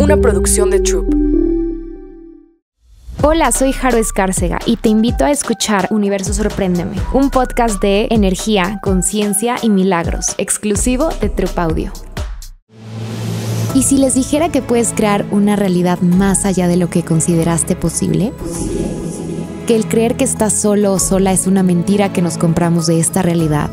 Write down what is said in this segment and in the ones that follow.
una producción de Troop. Hola, soy Jaro Escárcega y te invito a escuchar Universo Sorpréndeme, un podcast de energía, conciencia y milagros, exclusivo de Troop Audio. ¿Y si les dijera que puedes crear una realidad más allá de lo que consideraste posible? Que el creer que estás solo o sola es una mentira que nos compramos de esta realidad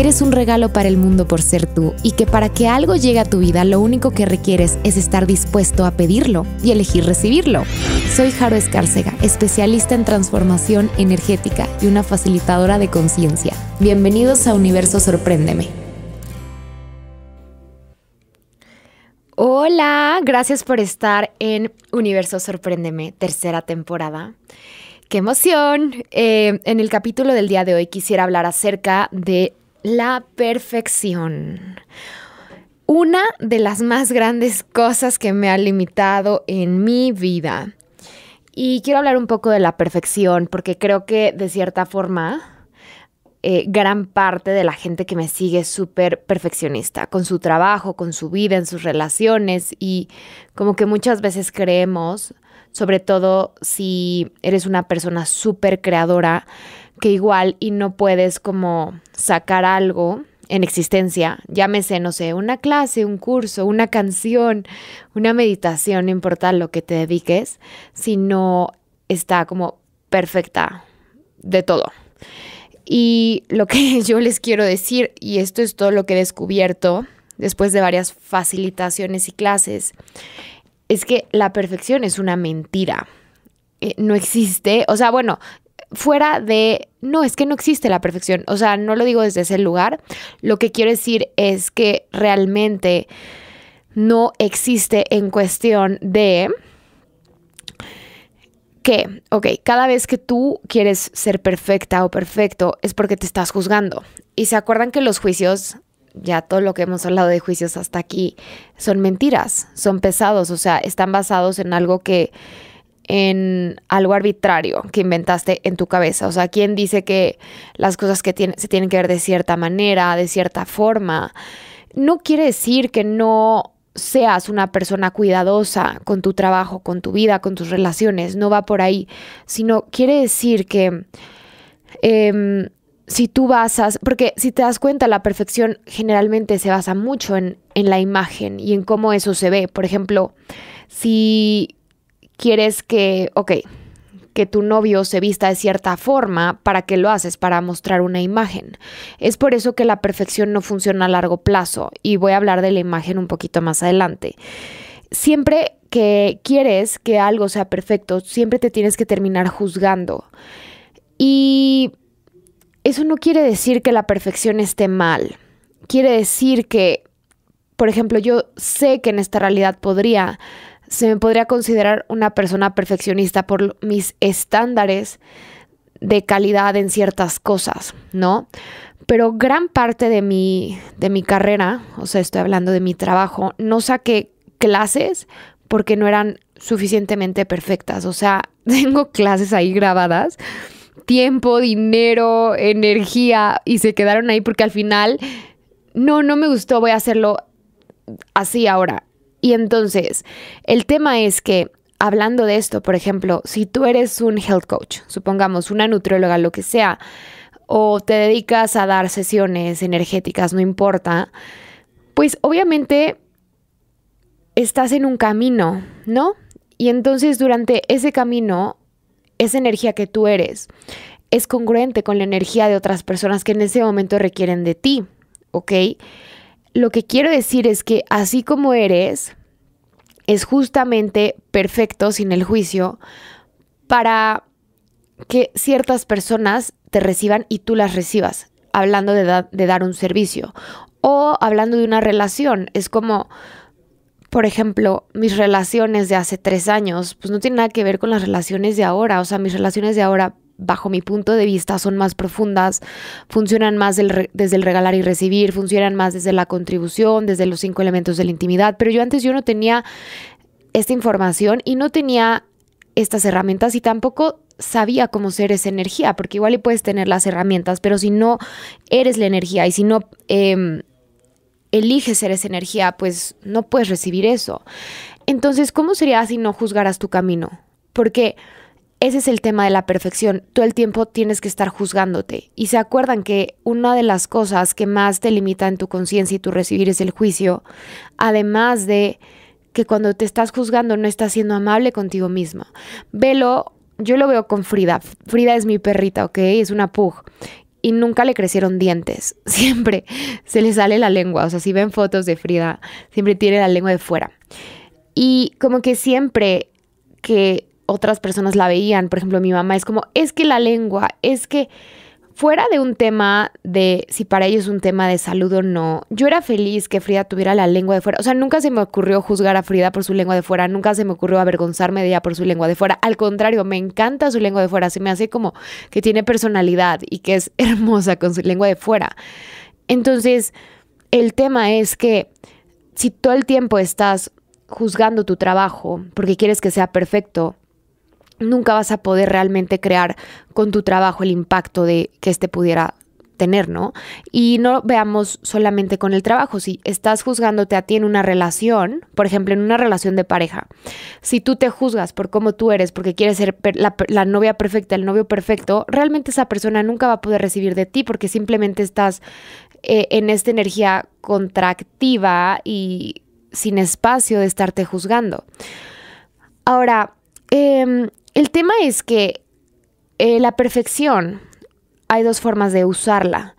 eres un regalo para el mundo por ser tú y que para que algo llegue a tu vida lo único que requieres es estar dispuesto a pedirlo y elegir recibirlo. Soy Jaro Escárcega, especialista en transformación energética y una facilitadora de conciencia. Bienvenidos a Universo Sorpréndeme. Hola, gracias por estar en Universo Sorpréndeme, tercera temporada. ¡Qué emoción! Eh, en el capítulo del día de hoy quisiera hablar acerca de la perfección. Una de las más grandes cosas que me ha limitado en mi vida. Y quiero hablar un poco de la perfección, porque creo que de cierta forma eh, gran parte de la gente que me sigue es súper perfeccionista con su trabajo, con su vida, en sus relaciones y como que muchas veces creemos, sobre todo si eres una persona súper creadora, que igual y no puedes como sacar algo en existencia, llámese, no sé, una clase, un curso, una canción, una meditación, no importa lo que te dediques, si no está como perfecta de todo. Y lo que yo les quiero decir, y esto es todo lo que he descubierto después de varias facilitaciones y clases, es que la perfección es una mentira. Eh, no existe, o sea, bueno, fuera de, no, es que no existe la perfección, o sea, no lo digo desde ese lugar, lo que quiero decir es que realmente no existe en cuestión de que, ok, cada vez que tú quieres ser perfecta o perfecto es porque te estás juzgando. Y se acuerdan que los juicios, ya todo lo que hemos hablado de juicios hasta aquí, son mentiras, son pesados, o sea, están basados en algo que en algo arbitrario que inventaste en tu cabeza. O sea, ¿quién dice que las cosas que se tienen que ver de cierta manera, de cierta forma? No quiere decir que no seas una persona cuidadosa con tu trabajo, con tu vida, con tus relaciones, no va por ahí, sino quiere decir que em, si tú basas, porque si te das cuenta, la perfección generalmente se basa mucho en la imagen y en cómo eso se ve. Por ejemplo, si quieres que, ok, que tu novio se vista de cierta forma, ¿para que lo haces? Para mostrar una imagen. Es por eso que la perfección no funciona a largo plazo y voy a hablar de la imagen un poquito más adelante. Siempre que quieres que algo sea perfecto, siempre te tienes que terminar juzgando. Y eso no quiere decir que la perfección esté mal. Quiere decir que, por ejemplo, yo sé que en esta realidad podría se me podría considerar una persona perfeccionista por mis estándares de calidad en ciertas cosas, ¿no? Pero gran parte de mi, de mi carrera, o sea, estoy hablando de mi trabajo, no saqué clases porque no eran suficientemente perfectas. O sea, tengo clases ahí grabadas, tiempo, dinero, energía, y se quedaron ahí porque al final, no, no me gustó, voy a hacerlo así ahora. Y entonces, el tema es que hablando de esto, por ejemplo, si tú eres un health coach, supongamos una nutrióloga, lo que sea, o te dedicas a dar sesiones energéticas, no importa, pues obviamente estás en un camino, ¿no? Y entonces durante ese camino, esa energía que tú eres es congruente con la energía de otras personas que en ese momento requieren de ti, ¿ok? Lo que quiero decir es que así como eres, es justamente perfecto sin el juicio para que ciertas personas te reciban y tú las recibas, hablando de, dar un servicio o hablando de una relación. Es como, por ejemplo, mis relaciones de hace tres años, pues no tiene nada que ver con las relaciones de ahora. O sea, mis relaciones de ahora bajo mi punto de vista, son más profundas, funcionan más desde el regalar y recibir, funcionan más desde la contribución, desde los cinco elementos de la intimidad. Pero yo antes yo no tenía esta información y no tenía estas herramientas y tampoco sabía cómo ser esa energía, porque igual y puedes tener las herramientas, pero si no eres la energía y si no em, eliges ser esa energía, pues no puedes recibir eso. Entonces, ¿cómo sería si no juzgaras tu camino? Porque ese es el tema de la perfección. Todo el tiempo tienes que estar juzgándote. Y se acuerdan que una de las cosas que más te limita en tu conciencia y tu recibir es el juicio, además de que cuando te estás juzgando no estás siendo amable contigo misma. Velo, yo lo veo con Frida. Frida es mi perrita, ¿ok? Es una pug. Y nunca le crecieron dientes. Siempre se le sale la lengua. O sea, si ven fotos de Frida, siempre tiene la lengua de fuera. Y como que siempre que otras personas la veían, por ejemplo mi mamá, es como, es que la lengua, es que fuera de un tema de si para ellos es un tema de salud o no, yo era feliz que Frida tuviera la lengua de fuera. O sea, nunca se me ocurrió juzgar a Frida por su lengua de fuera, nunca se me ocurrió avergonzarme de ella por su lengua de fuera. Al contrario, me encanta su lengua de fuera, se me hace como que tiene personalidad y que es hermosa con su lengua de fuera. Entonces, el tema es que si todo el tiempo estás juzgando tu trabajo porque quieres que sea perfecto, nunca vas a poder realmente crear con tu trabajo el impacto de que este pudiera tener, ¿no? Y no veamos solamente con el trabajo, si estás juzgándote a ti en una relación, por ejemplo, en una relación de pareja, si tú te juzgas por cómo tú eres, porque quieres ser la, novia perfecta, el novio perfecto, realmente esa persona nunca va a poder recibir de ti porque simplemente estás eh, en esta energía contractiva y sin espacio de estarte juzgando. Ahora, em, el tema es que eh, la perfección, hay dos formas de usarla.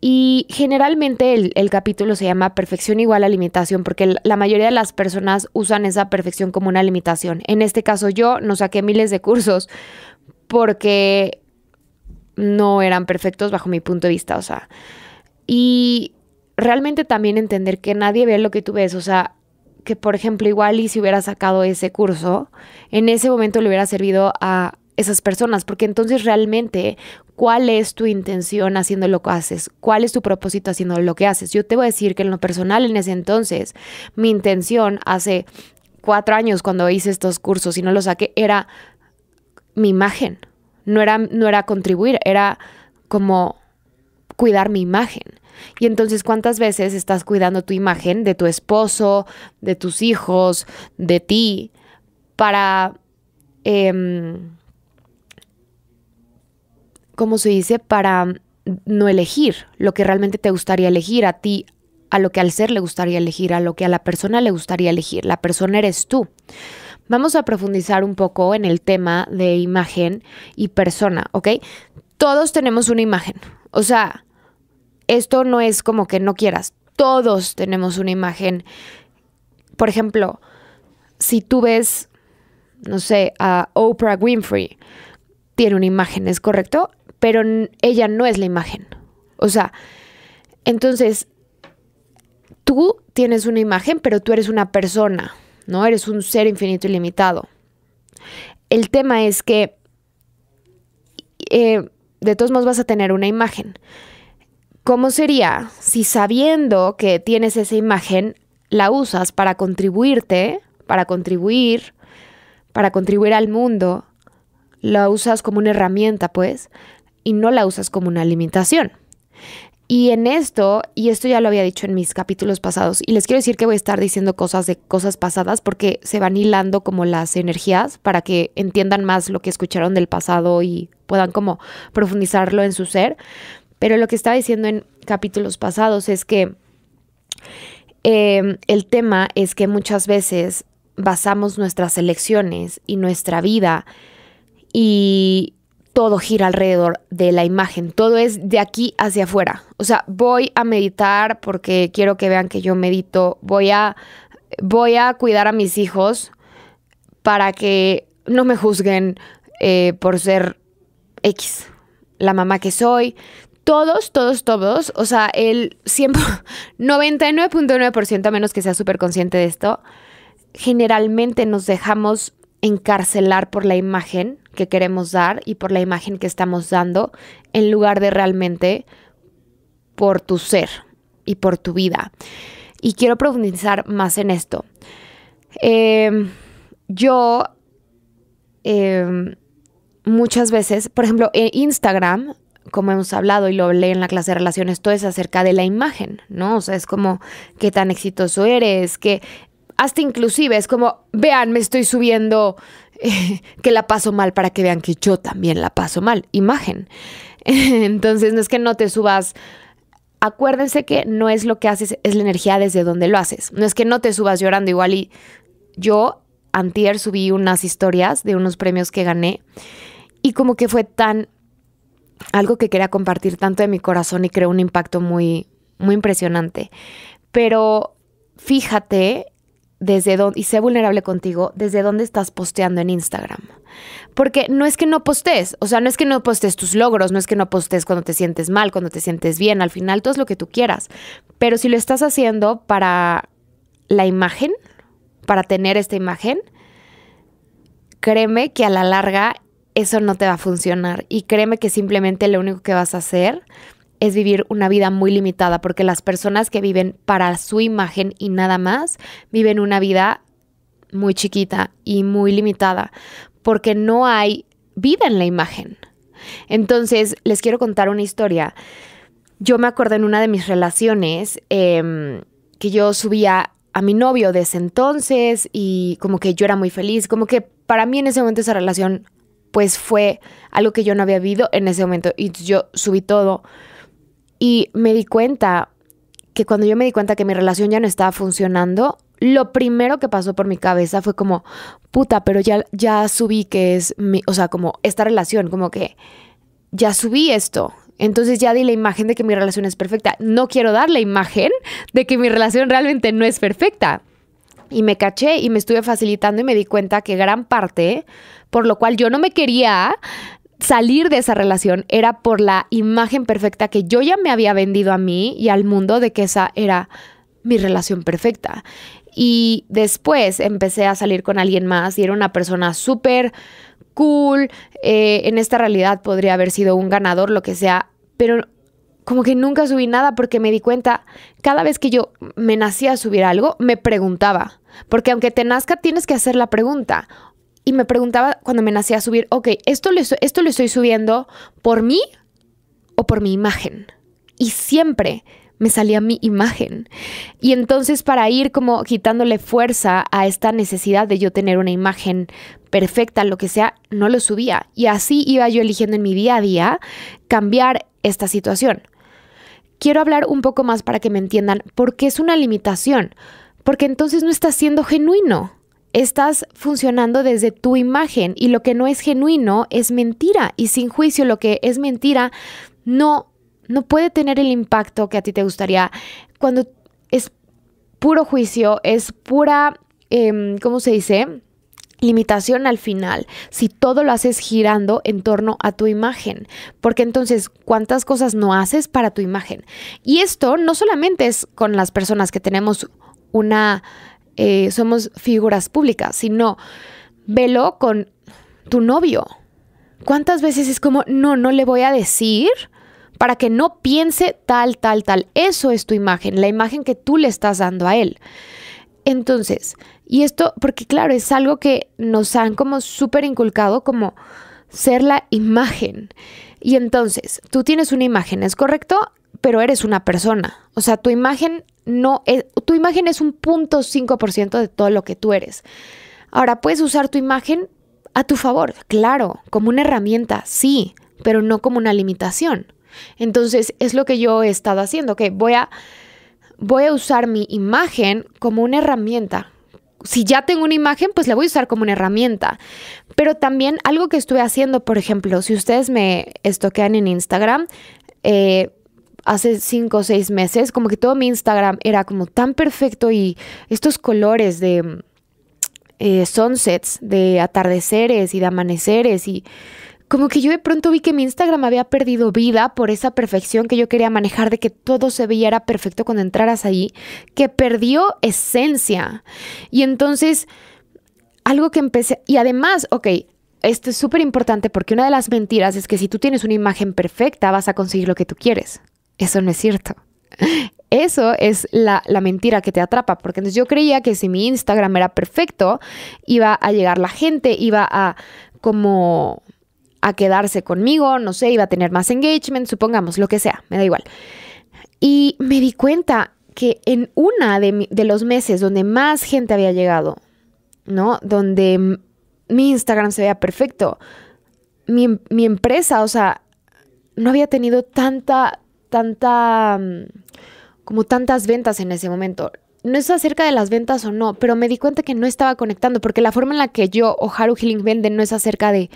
Y generalmente el, el, capítulo se llama perfección igual a limitación, porque la mayoría de las personas usan esa perfección como una limitación. En este caso yo no saqué miles de cursos porque no eran perfectos bajo mi punto de vista, o sea. Y realmente también entender que nadie ve lo que tú ves, o sea, que, por ejemplo, igual y si hubiera sacado ese curso, en ese momento le hubiera servido a esas personas, porque entonces realmente, ¿cuál es tu intención haciendo lo que haces? ¿Cuál es tu propósito haciendo lo que haces? Yo te voy a decir que en lo personal, en ese entonces, mi intención hace cuatro años cuando hice estos cursos y no los saqué, era mi imagen. No era, no era contribuir, era como cuidar mi imagen. Y entonces, ¿cuántas veces estás cuidando tu imagen de tu esposo, de tus hijos, de ti, para, em, ¿cómo se dice? Para no elegir lo que realmente te gustaría elegir a ti, a lo que al ser le gustaría elegir, a lo que a la persona le gustaría elegir. La persona eres tú. Vamos a profundizar un poco en el tema de imagen y persona, ¿ok? Todos tenemos una imagen. O sea, esto no es como que no quieras. Todos tenemos una imagen. Por ejemplo, si tú ves, no sé, a Oprah Winfrey, tiene una imagen, ¿es correcto? Pero ella no es la imagen. O sea, entonces, tú tienes una imagen, pero tú eres una persona, ¿no? Eres un ser infinito y limitado. El tema es que, eh, de todos modos, vas a tener una imagen. ¿Cómo sería si sabiendo que tienes esa imagen, la usas para contribuirte, para contribuir, para contribuir al mundo? La usas como una herramienta, pues, y no la usas como una limitación. Y en esto, y esto ya lo había dicho en mis capítulos pasados, y les quiero decir que voy a estar diciendo cosas de cosas pasadas porque se van hilando como las energías para que entiendan más lo que escucharon del pasado y puedan como profundizarlo en su ser. Pero lo que estaba diciendo en capítulos pasados es que em, el tema es que muchas veces basamos nuestras elecciones y nuestra vida y todo gira alrededor de la imagen, todo es de aquí hacia afuera. O sea, voy a meditar porque quiero que vean que yo medito, voy a, voy a cuidar a mis hijos para que no me juzguen eh, por ser X, la mamá que soy, todos, todos, todos, o sea, el 99.9%, a menos que sea súper consciente de esto, generalmente nos dejamos encarcelar por la imagen que queremos dar y por la imagen que estamos dando, en lugar de realmente por tu ser y por tu vida. Y quiero profundizar más en esto. Em, yo em, muchas veces, por ejemplo, en Instagram, como hemos hablado y lo leí en la clase de relaciones, todo es acerca de la imagen, ¿no? O sea, es como qué tan exitoso eres, que hasta inclusive es como, vean, me estoy subiendo que la paso mal para que vean que yo también la paso mal, imagen. Entonces, no es que no te subas acuérdense que no es lo que haces, es la energía desde donde lo haces. No es que no te subas llorando igual y yo antier subí unas historias de unos premios que gané y como que fue tan algo que quería compartir tanto de mi corazón y creo un impacto muy, muy impresionante. Pero fíjate desde dónde, y sé vulnerable contigo, desde dónde estás posteando en Instagram. Porque no es que no postees, o sea, no es que no postees tus logros, no es que no postees cuando te sientes mal, cuando te sientes bien, al final todo es lo que tú quieras. Pero si lo estás haciendo para la imagen, para tener esta imagen, créeme que a la larga eso no te va a funcionar. Y créeme que simplemente lo único que vas a hacer es vivir una vida muy limitada, porque las personas que viven para su imagen y nada más, viven una vida muy chiquita y muy limitada, porque no hay vida en la imagen. Entonces, les quiero contar una historia. Yo me acuerdo en una de mis relaciones em, que yo subía a mi novio desde entonces y como que yo era muy feliz, como que para mí en ese momento esa relación pues fue algo que yo no había vivido en ese momento. Y yo subí todo y me di cuenta que cuando yo me di cuenta que mi relación ya no estaba funcionando, lo primero que pasó por mi cabeza fue como, puta, pero ya, ya subí que es mi, o sea, como esta relación, como que ya subí esto. Entonces ya di la imagen de que mi relación es perfecta. No quiero dar la imagen de que mi relación realmente no es perfecta. Y me caché y me estuve facilitando y me di cuenta que gran parte por lo cual yo no me quería salir de esa relación era por la imagen perfecta que yo ya me había vendido a mí y al mundo de que esa era mi relación perfecta. Y después empecé a salir con alguien más y era una persona súper cool. Eh, en esta realidad podría haber sido un ganador, lo que sea, pero como que nunca subí nada porque me di cuenta, cada vez que yo me nacía a subir algo, me preguntaba. Porque aunque te nazca, tienes que hacer la pregunta y me preguntaba cuando me nacía subir, ok, esto lo, esto lo estoy subiendo por mí o por mi imagen. Y siempre me salía mi imagen. Y entonces para ir como quitándole fuerza a esta necesidad de yo tener una imagen perfecta, lo que sea, no lo subía. Y así iba yo eligiendo en mi día a día cambiar esta situación. Quiero hablar un poco más para que me entiendan por qué es una limitación. Porque entonces no está siendo genuino estás funcionando desde tu imagen y lo que no es genuino es mentira y sin juicio lo que es mentira no no puede tener el impacto que a ti te gustaría cuando es puro juicio, es pura, em, ¿cómo se dice? Limitación al final, si todo lo haces girando en torno a tu imagen, porque entonces cuántas cosas no haces para tu imagen. Y esto no solamente es con las personas que tenemos una eh, somos figuras públicas, sino velo con tu novio. ¿Cuántas veces es como, no, no le voy a decir para que no piense tal, tal, tal? Eso es tu imagen, la imagen que tú le estás dando a él. Entonces, y esto, porque claro, es algo que nos han como súper inculcado como ser la imagen. Y entonces, tú tienes una imagen, ¿es correcto? pero eres una persona. O sea, tu imagen no es, tu imagen es un punto 5% de todo lo que tú eres. Ahora, puedes usar tu imagen a tu favor, claro, como una herramienta, sí, pero no como una limitación. Entonces, es lo que yo he estado haciendo, que voy a, voy a usar mi imagen como una herramienta. Si ya tengo una imagen, pues la voy a usar como una herramienta. Pero también algo que estuve haciendo, por ejemplo, si ustedes me estoquean en Instagram, eh, hace cinco o seis meses, como que todo mi Instagram era como tan perfecto y estos colores de eh, sunsets, de atardeceres y de amaneceres y como que yo de pronto vi que mi Instagram había perdido vida por esa perfección que yo quería manejar de que todo se veía era perfecto cuando entraras ahí, que perdió esencia. Y entonces, algo que empecé, y además, ok, esto es súper importante porque una de las mentiras es que si tú tienes una imagen perfecta vas a conseguir lo que tú quieres. Eso no es cierto. Eso es la, mentira que te atrapa, porque entonces yo creía que si mi Instagram era perfecto, iba a llegar la gente, iba a como a quedarse conmigo, no sé, iba a tener más engagement, supongamos, lo que sea, me da igual. Y me di cuenta que en una de, los meses donde más gente había llegado, ¿no? Donde mi Instagram se veía perfecto, mi, mi empresa, o sea, no había tenido tanta, tanta, mm, como tantas ventas en ese momento. No es acerca de las ventas o no, pero me di cuenta que no estaba conectando, porque la forma en la que yo o Haru Healing vende no es acerca de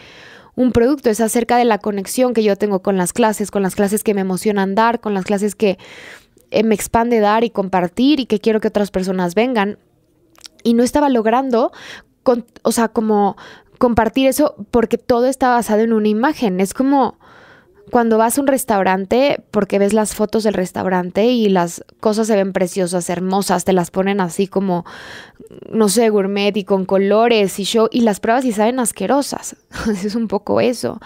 un producto, es acerca de la conexión que yo tengo con las clases, con las clases que me emocionan dar, con las clases que eh, me expande dar y compartir y que quiero que otras personas vengan. Y no estaba logrando, o sea, como compartir eso porque todo está basado en una imagen. Es como cuando vas a un restaurante, porque ves las fotos del restaurante y las cosas se ven preciosas, hermosas, te las ponen así como, no sé, gourmet y con colores y yo y las pruebas y saben asquerosas. es un poco eso.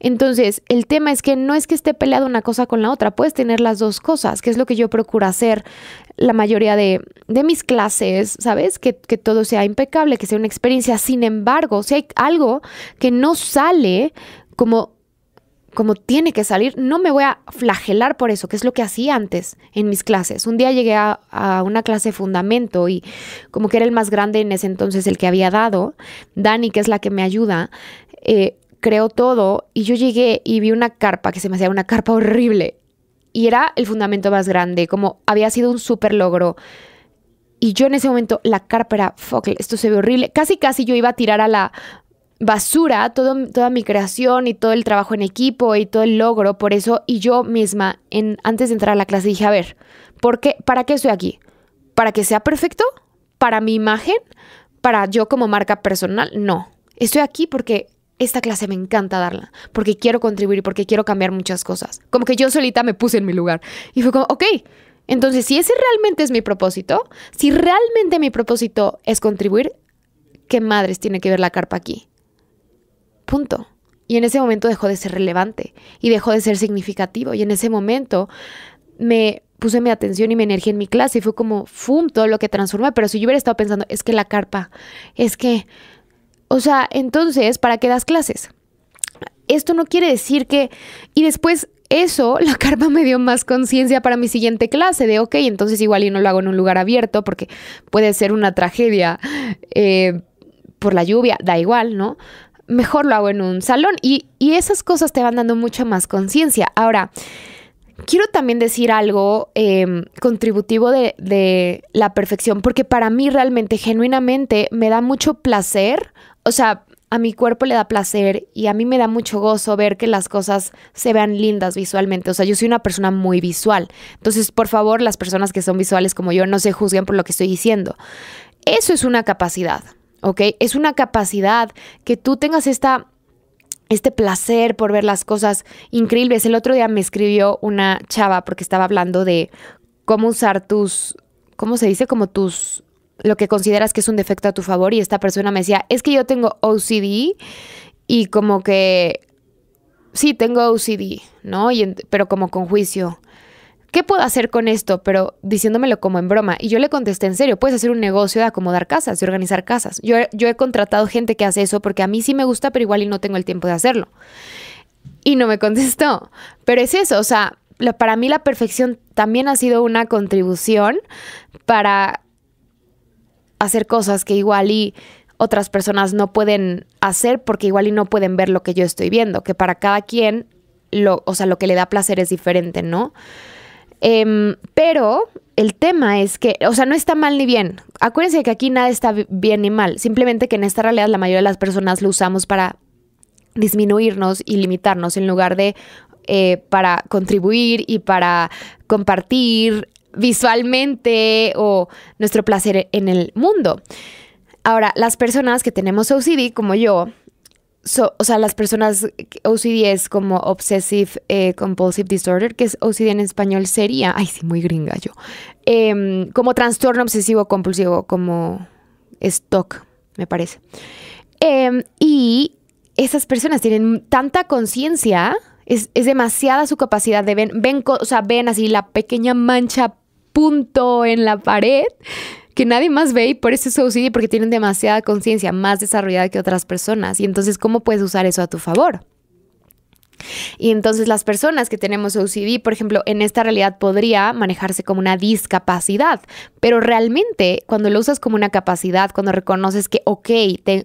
Entonces, el tema es que no es que esté peleado una cosa con la otra, puedes tener las dos cosas, que es lo que yo procuro hacer la mayoría de, mis clases, ¿sabes? Que, que todo sea impecable, que sea una experiencia. Sin embargo, si hay algo que no sale como como tiene que salir, no me voy a flagelar por eso, que es lo que hacía antes en mis clases. Un día llegué a, una clase de fundamento y como que era el más grande en ese entonces el que había dado, Dani, que es la que me ayuda, eh, creó todo y yo llegué y vi una carpa que se me hacía una carpa horrible y era el fundamento más grande, como había sido un súper logro. Y yo en ese momento, la carpa era, esto se ve horrible. Casi, casi yo iba a tirar a la basura toda mi creación y todo el trabajo en equipo y todo el logro. Por eso, y yo misma, en, antes de entrar a la clase, dije, a ver, ¿por qué, ¿para qué estoy aquí? ¿Para que sea perfecto? ¿Para mi imagen? ¿Para yo como marca personal? No. Estoy aquí porque esta clase me encanta darla, porque quiero contribuir, porque quiero cambiar muchas cosas. Como que yo solita me puse en mi lugar. Y fue como, ok, entonces si ese realmente es mi propósito, si realmente mi propósito es contribuir, ¿qué madres tiene que ver la carpa aquí? Punto. Y en ese momento dejó de ser relevante y dejó de ser significativo. Y en ese momento me puse mi atención y mi energía en mi clase y fue como, ¡fum! todo lo que transformé. Pero si yo hubiera estado pensando, es que la carpa, es que, o sea, entonces, ¿para qué das clases? Esto no quiere decir que... Y después eso, la carpa me dio más conciencia para mi siguiente clase de, ok, entonces igual y no lo hago en un lugar abierto porque puede ser una tragedia eh, por la lluvia, da igual, ¿no? mejor lo hago en un salón y, esas cosas te van dando mucha más conciencia. Ahora, quiero también decir algo em, contributivo de, de la perfección, porque para mí realmente, genuinamente, me da mucho placer, o sea, a mi cuerpo le da placer y a mí me da mucho gozo ver que las cosas se vean lindas visualmente. O sea, yo soy una persona muy visual. Entonces, por favor, las personas que son visuales como yo, no se juzguen por lo que estoy diciendo. Eso es una capacidad. ¿ok? Es una capacidad que tú tengas esta este placer por ver las cosas increíbles. El otro día me escribió una chava porque estaba hablando de cómo usar tus, ¿cómo se dice? Como tus, lo que consideras que es un defecto a tu favor. Y esta persona me decía, es que yo tengo OCD y como que, sí, tengo OCD, ¿no? Y, pero como con juicio. ¿qué puedo hacer con esto? Pero diciéndomelo como en broma. Y yo le contesté, en serio, puedes hacer un negocio de acomodar casas, de organizar casas. Yo, he contratado gente que hace eso porque a mí sí me gusta, pero igual y no tengo el tiempo de hacerlo. Y no me contestó. Pero es eso, o sea, para mí la perfección también ha sido una contribución para hacer cosas que igual y otras personas no pueden hacer porque igual y no pueden ver lo que yo estoy viendo, que para cada quien lo, o sea, lo que le da placer es diferente, ¿no? Em, pero el tema es que, o sea, no está mal ni bien. Acuérdense que aquí nada está bien ni mal. Simplemente que en esta realidad la mayoría de las personas lo usamos para disminuirnos y limitarnos en lugar de eh, para contribuir y para compartir visualmente o nuestro placer en el mundo. Ahora, las personas que tenemos OCD como yo, o sea, las personas eh, OCD es como Obsessive eh, Compulsive Disorder, que es OCD en español sería, ay sí, muy gringa yo, em, como trastorno obsesivo compulsivo, como stock, me parece. Em, y esas personas tienen tanta conciencia, es, demasiada su capacidad de ven, ven, o sea, ven así la pequeña mancha punto en la pared que nadie más ve y por eso es OCD porque tienen demasiada conciencia, más desarrollada que otras personas. Y entonces, ¿cómo puedes usar eso a tu favor? Y entonces las personas que tenemos OCD, por ejemplo, en esta realidad podría manejarse como una discapacidad, pero realmente cuando lo usas como una capacidad, cuando reconoces que, ok,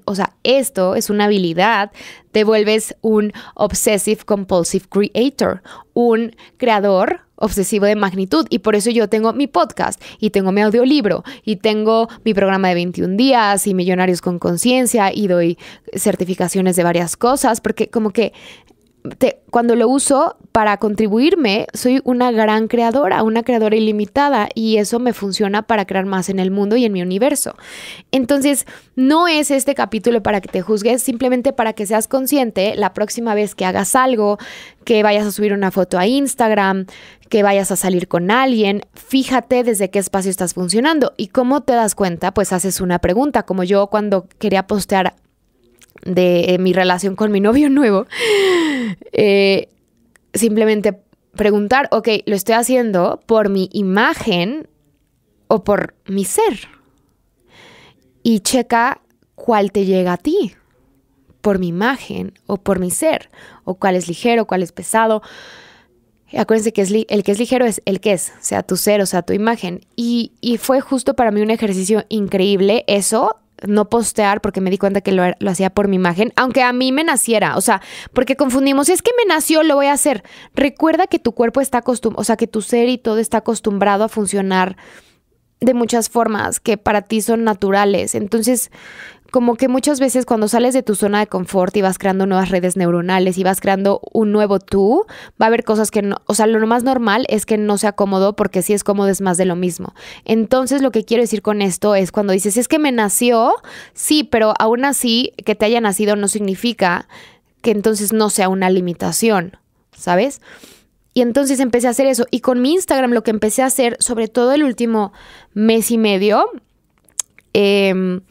o sea, esto es una habilidad, te vuelves un obsessive compulsive creator, un creador obsesivo de magnitud y por eso yo tengo mi podcast y tengo mi audiolibro y tengo mi programa de 21 días y Millonarios con Conciencia y doy certificaciones de varias cosas porque como que cuando lo uso para contribuirme, soy una gran creadora, una creadora ilimitada y eso me funciona para crear más en el mundo y en mi universo. Entonces, no es este capítulo para que te juzgues, simplemente para que seas consciente la próxima vez que hagas algo, que vayas a subir una foto a Instagram, que vayas a salir con alguien, fíjate desde qué espacio estás funcionando y cómo te das cuenta, pues haces una pregunta, como yo cuando quería postear de eh, mi relación con mi novio nuevo, eh, simplemente preguntar, ok, lo estoy haciendo por mi imagen o por mi ser. Y checa cuál te llega a ti, por mi imagen o por mi ser, o cuál es ligero, cuál es pesado. Acuérdense que el que es ligero es el que es, sea tu ser, o sea tu imagen. y fue justo para mí un ejercicio increíble eso no postear porque me di cuenta que lo, hacía por mi imagen, aunque a mí me naciera, o sea, porque confundimos, es que me nació, lo voy a hacer. Recuerda que tu cuerpo está acostumbrado, o sea, que tu ser y todo está acostumbrado a funcionar de muchas formas que para ti son naturales. Entonces, como que muchas veces cuando sales de tu zona de confort y vas creando nuevas redes neuronales y vas creando un nuevo tú, va a haber cosas que no, o sea, lo más normal es que no sea cómodo porque si es cómodo es más de lo mismo. Entonces lo que quiero decir con esto es cuando dices, es que me nació, sí, pero aún así que te haya nacido no significa que entonces no sea una limitación, ¿sabes? Y entonces empecé a hacer eso. Y con mi Instagram lo que empecé a hacer, sobre todo el último mes y medio, eh,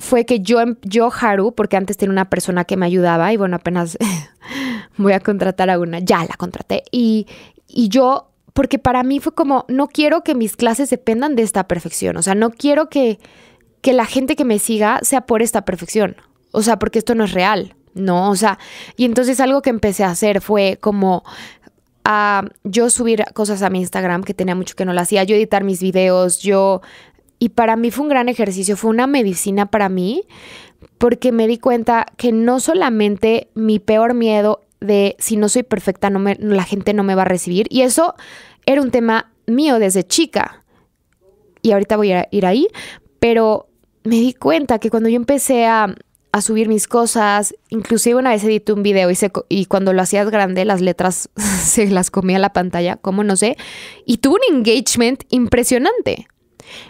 fue que yo, em, yo, Haru, porque antes tenía una persona que me ayudaba y bueno, apenas voy a contratar a una, ya la contraté. Y, yo, porque para mí fue como, no quiero que mis clases dependan de esta perfección, o sea, no quiero que, que la gente que me siga sea por esta perfección, o sea, porque esto no es real, ¿no? O sea, y entonces algo que empecé a hacer fue como a ah, yo subir cosas a mi Instagram que tenía mucho que no lo hacía, yo editar mis videos, yo y para mí fue un gran ejercicio, fue una medicina para mí, porque me di cuenta que no solamente mi peor miedo de si no soy perfecta, no me, la gente no me va a recibir, y eso era un tema mío desde chica, y ahorita voy a ir ahí, pero me di cuenta que cuando yo empecé a, subir mis cosas, inclusive una vez edité un video y, y cuando lo hacías grande, las letras se las comía la pantalla, como no sé, y tuvo un engagement impresionante.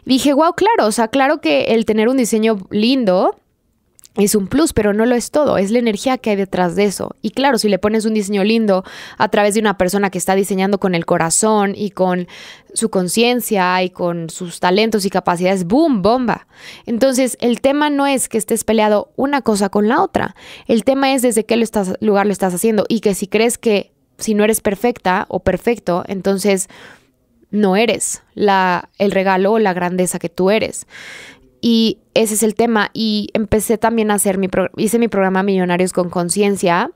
Dije, wow, claro, o sea, claro que el tener un diseño lindo es un plus, pero no lo es todo, es la energía que hay detrás de eso. Y claro, si le pones un diseño lindo a través de una persona que está diseñando con el corazón y con su conciencia y con sus talentos y capacidades, ¡boom! ¡Bomba! Entonces, el tema no es que estés peleado una cosa con la otra, el tema es desde qué lo estás, lugar lo estás haciendo y que si crees que si no eres perfecta o perfecto, entonces no eres la, el regalo o la grandeza que tú eres. Y ese es el tema. Y empecé también a hacer mi, hice mi programa Millonarios con Conciencia.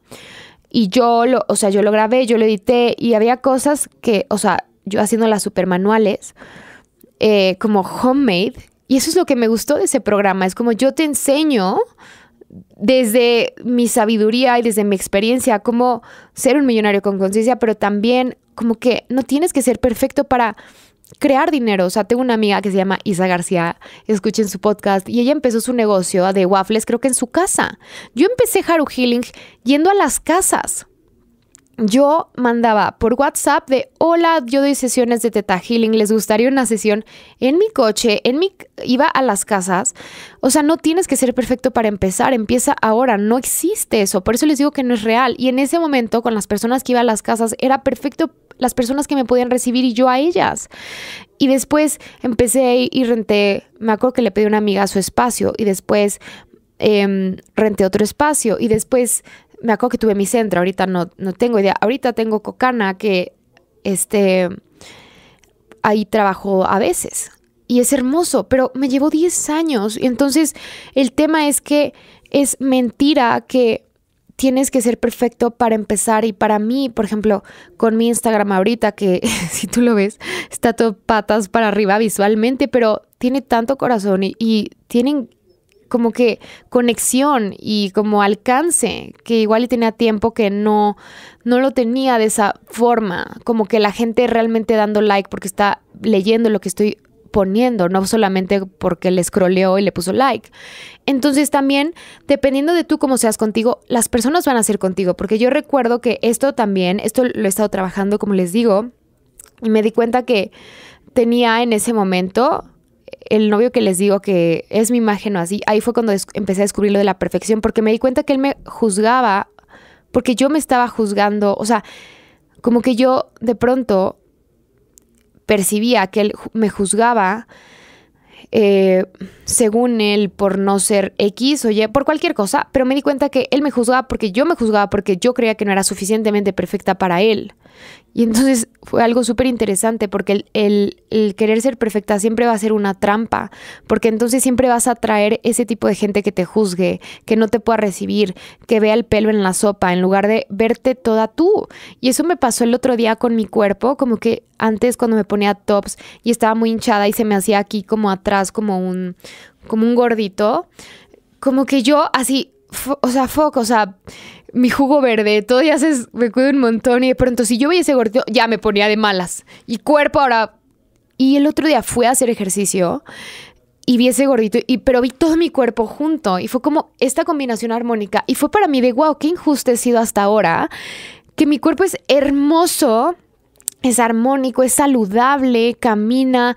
Y yo lo, o sea, yo lo grabé, yo lo edité y había cosas que, o sea, yo haciendo las super manuales, eh, como homemade. Y eso es lo que me gustó de ese programa. Es como yo te enseño desde mi sabiduría y desde mi experiencia, cómo ser un millonario con conciencia, pero también como que no tienes que ser perfecto para crear dinero. O sea, tengo una amiga que se llama Isa García, escuchen su podcast, y ella empezó su negocio de waffles, creo que en su casa. Yo empecé Haru Healing yendo a las casas yo mandaba por WhatsApp de hola, yo doy sesiones de Teta Healing, les gustaría una sesión en mi coche, en mi iba a las casas. O sea, no tienes que ser perfecto para empezar, empieza ahora, no existe eso, por eso les digo que no es real. Y en ese momento con las personas que iba a las casas era perfecto las personas que me podían recibir y yo a ellas. Y después empecé y renté, me acuerdo que le pedí a una amiga su espacio y después em, renté otro espacio y después me acuerdo que tuve mi centro, ahorita no, no tengo idea. Ahorita tengo Cocana, que este, ahí trabajo a veces. Y es hermoso, pero me llevó 10 años. Y entonces el tema es que es mentira que tienes que ser perfecto para empezar. Y para mí, por ejemplo, con mi Instagram ahorita, que si tú lo ves, está todo patas para arriba visualmente, pero tiene tanto corazón y, y tienen como que conexión y como alcance, que igual tenía tiempo que no, no lo tenía de esa forma, como que la gente realmente dando like porque está leyendo lo que estoy poniendo, no solamente porque le scrolleó y le puso like. Entonces también, dependiendo de tú cómo seas contigo, las personas van a ser contigo, porque yo recuerdo que esto también, esto lo he estado trabajando, como les digo, y me di cuenta que tenía en ese momento el novio que les digo que es mi imagen o así, ahí fue cuando empecé a descubrir lo de la perfección, porque me di cuenta que él me juzgaba, porque yo me estaba juzgando, o sea, como que yo de pronto percibía que él me juzgaba eh, según él, por no ser X o Y, por cualquier cosa, pero me di cuenta que él me juzgaba porque yo me juzgaba porque yo creía que no era suficientemente perfecta para él. Y entonces fue algo súper interesante porque el, el, querer ser perfecta siempre va a ser una trampa, porque entonces siempre vas a atraer ese tipo de gente que te juzgue, que no te pueda recibir, que vea el pelo en la sopa, en lugar de verte toda tú. Y eso me pasó el otro día con mi cuerpo, como que antes cuando me ponía tops y estaba muy hinchada y se me hacía aquí como atrás como un, como un gordito, como que yo así, o sea, foco, o sea, mi jugo verde, todo y haces, me cuido un montón y de pronto si yo vi ese gordito ya me ponía de malas. Y cuerpo ahora... Y el otro día fui a hacer ejercicio y vi ese gordito, y, pero vi todo mi cuerpo junto y fue como esta combinación armónica y fue para mí de wow, qué injusto he sido hasta ahora, que mi cuerpo es hermoso es armónico, es saludable, camina,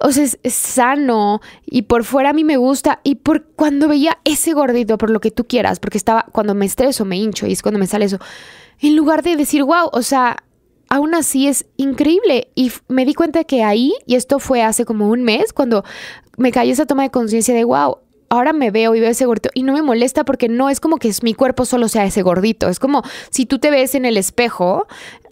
o sea, es, sano y por fuera a mí me gusta. Y por cuando veía ese gordito, por lo que tú quieras, porque estaba, cuando me estreso, me hincho y es cuando me sale eso, en lugar de decir, wow, o sea, aún así es increíble. Y me di cuenta que ahí, y esto fue hace como un mes, cuando me cayó esa toma de conciencia de, wow, ahora me veo y veo ese gordito y no me molesta porque no es como que mi cuerpo solo sea ese gordito. Es como si tú te ves en el espejo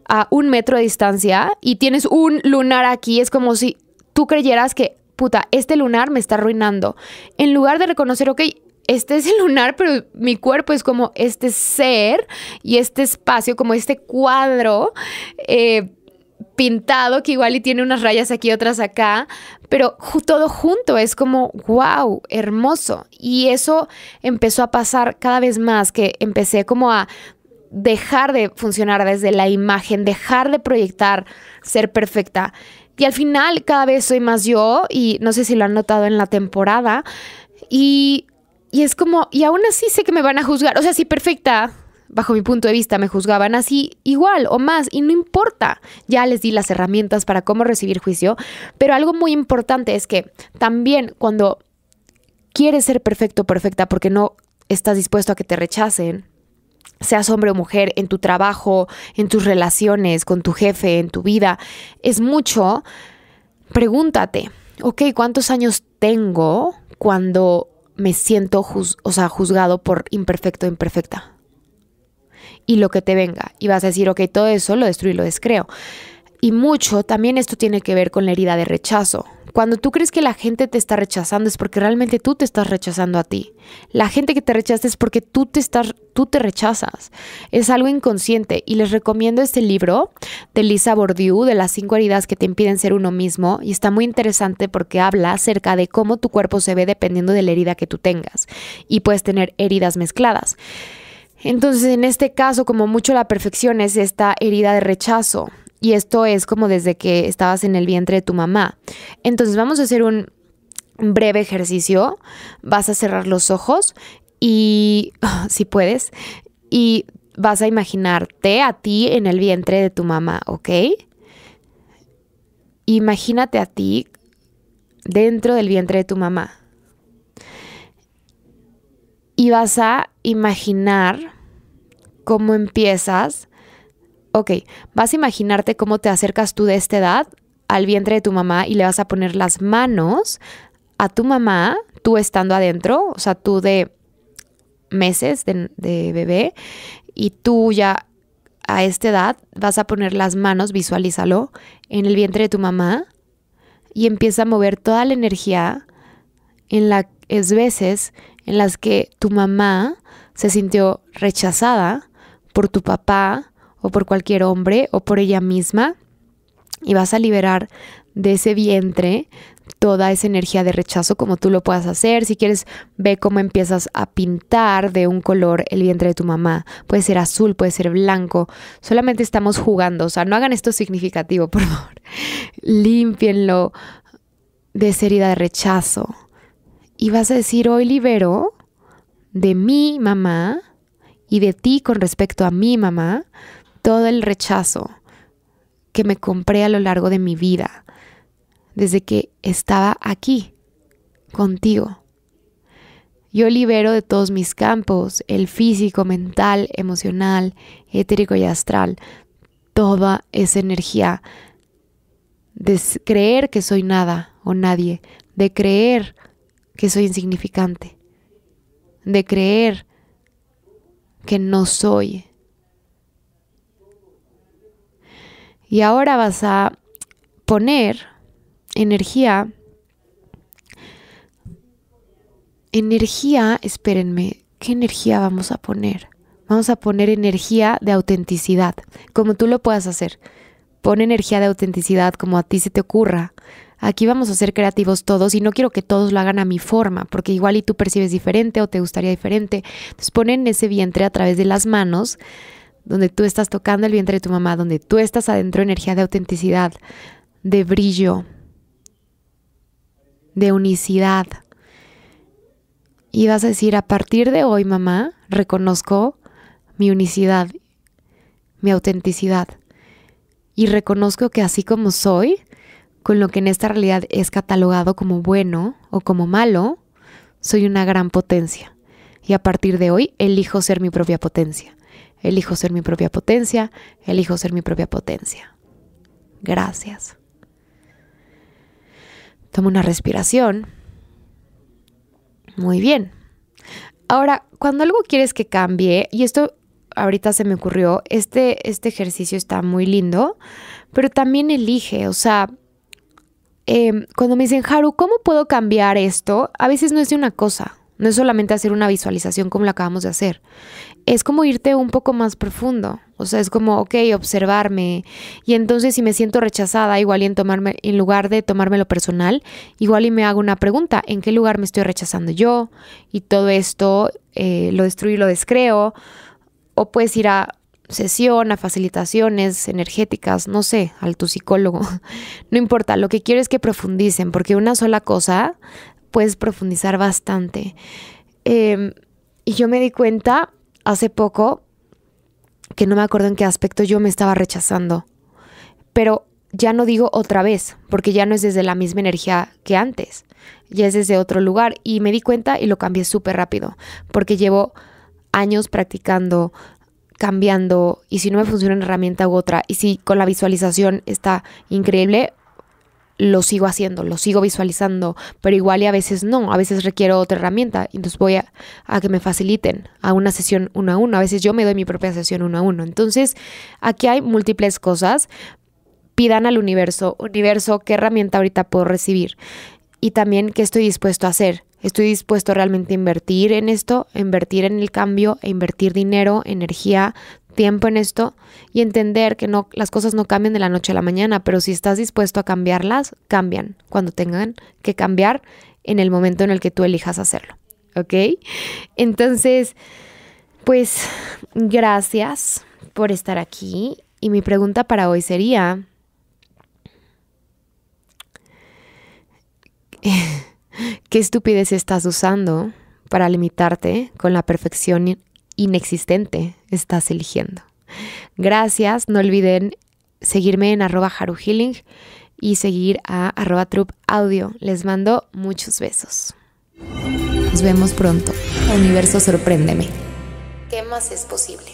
a un metro de distancia y tienes un lunar aquí, es como si tú creyeras que, puta, este lunar me está arruinando. En lugar de reconocer, ok, este es el lunar, pero mi cuerpo es como este ser y este espacio, como este cuadro eh, pintado que igual y tiene unas rayas aquí, otras acá, pero todo junto es como, wow, hermoso. Y eso empezó a pasar cada vez más, que empecé como a dejar de funcionar desde la imagen, dejar de proyectar ser perfecta. Y al final cada vez soy más yo y no sé si lo han notado en la temporada. Y, es como, y aún así sé que me van a juzgar. O sea, si perfecta, bajo mi punto de vista, me juzgaban así igual o más y no importa. Ya les di las herramientas para cómo recibir juicio. Pero algo muy importante es que también cuando quieres ser perfecto, perfecta, porque no estás dispuesto a que te rechacen, seas hombre o mujer, en tu trabajo, en tus relaciones, con tu jefe, en tu vida, es mucho, pregúntate, ok, ¿cuántos años tengo cuando me siento o sea, juzgado por imperfecto, imperfecta? Y lo que te venga. Y vas a decir, ok, todo eso lo destruí, lo descreo. Y mucho también esto tiene que ver con la herida de rechazo. Cuando tú crees que la gente te está rechazando es porque realmente tú te estás rechazando a ti. La gente que te rechaza es porque tú te, estás, tú te rechazas. Es algo inconsciente y les recomiendo este libro de Lisa Bourdieu de las cinco heridas que te impiden ser uno mismo y está muy interesante porque habla acerca de cómo tu cuerpo se ve dependiendo de la herida que tú tengas y puedes tener heridas mezcladas. Entonces, en este caso, como mucho la perfección es esta herida de rechazo y esto es como desde que estabas en el vientre de tu mamá. Entonces vamos a hacer un breve ejercicio. Vas a cerrar los ojos y, si puedes, y vas a imaginarte a ti en el vientre de tu mamá, ¿ok? Imagínate a ti dentro del vientre de tu mamá. Y vas a imaginar cómo empiezas ok, vas a imaginarte cómo te acercas tú de esta edad al vientre de tu mamá y le vas a poner las manos a tu mamá, tú estando adentro, o sea, tú de meses de, de bebé, y tú ya a esta edad vas a poner las manos, visualízalo, en el vientre de tu mamá y empieza a mover toda la energía en las veces en las que tu mamá se sintió rechazada por tu papá, o por cualquier hombre o por ella misma y vas a liberar de ese vientre toda esa energía de rechazo como tú lo puedas hacer. Si quieres, ve cómo empiezas a pintar de un color el vientre de tu mamá. Puede ser azul, puede ser blanco. Solamente estamos jugando. O sea, no hagan esto significativo, por favor. Límpienlo de esa herida de rechazo. Y vas a decir, hoy libero de mi mamá y de ti con respecto a mi mamá todo el rechazo que me compré a lo largo de mi vida, desde que estaba aquí, contigo. Yo libero de todos mis campos, el físico, mental, emocional, étrico y astral, toda esa energía de creer que soy nada o nadie, de creer que soy insignificante, de creer que no soy Y ahora vas a poner energía, energía, espérenme, ¿qué energía vamos a poner? Vamos a poner energía de autenticidad, como tú lo puedas hacer. Pon energía de autenticidad como a ti se te ocurra. Aquí vamos a ser creativos todos y no quiero que todos lo hagan a mi forma, porque igual y tú percibes diferente o te gustaría diferente. Entonces ponen ese vientre a través de las manos donde tú estás tocando el vientre de tu mamá, donde tú estás adentro energía de autenticidad, de brillo, de unicidad. Y vas a decir, a partir de hoy, mamá, reconozco mi unicidad, mi autenticidad. Y reconozco que así como soy, con lo que en esta realidad es catalogado como bueno o como malo, soy una gran potencia. Y a partir de hoy elijo ser mi propia potencia. Elijo ser mi propia potencia, elijo ser mi propia potencia. Gracias. Toma una respiración. Muy bien. Ahora, cuando algo quieres que cambie, y esto ahorita se me ocurrió, este, este ejercicio está muy lindo, pero también elige, o sea, em, cuando me dicen, Haru, ¿cómo puedo cambiar esto? A veces no es de una cosa, no es solamente hacer una visualización como la acabamos de hacer. Es como irte un poco más profundo. O sea, es como, ok, observarme. Y entonces si me siento rechazada, igual y en, tomarme, en lugar de tomármelo personal, igual y me hago una pregunta, ¿en qué lugar me estoy rechazando yo? Y todo esto eh, lo destruyo, lo descreo. O puedes ir a sesión, a facilitaciones energéticas, no sé, al tu psicólogo. No importa, lo que quiero es que profundicen, porque una sola cosa puedes profundizar bastante. Em, y yo me di cuenta hace poco que no me acuerdo en qué aspecto yo me estaba rechazando. Pero ya no digo otra vez, porque ya no es desde la misma energía que antes, ya es desde otro lugar. Y me di cuenta y lo cambié súper rápido, porque llevo años practicando, cambiando, y si no me funciona una herramienta u otra, y si con la visualización está increíble, lo sigo haciendo, lo sigo visualizando, pero igual y a veces no, a veces requiero otra herramienta, entonces voy a, que me faciliten a una sesión uno a uno, a veces yo me doy mi propia sesión uno a uno, entonces aquí hay múltiples cosas, pidan al universo, universo, ¿qué herramienta ahorita puedo recibir? Y también, ¿qué estoy dispuesto a hacer? ¿Estoy dispuesto realmente a invertir en esto, invertir en el cambio, e invertir dinero, energía, tiempo en esto y entender que no, las cosas no cambian de la noche a la mañana, pero si estás dispuesto a cambiarlas, cambian cuando tengan que cambiar en el momento en el que tú elijas hacerlo. ¿Ok? Entonces, pues gracias por estar aquí y mi pregunta para hoy sería... ¿Qué estupidez estás usando para limitarte con la perfección inexistente estás eligiendo. Gracias, no olviden seguirme en arroba haruhealing y seguir a arroba audio. Les mando muchos besos. Nos vemos pronto. Universo, sorpréndeme. ¿Qué más es posible?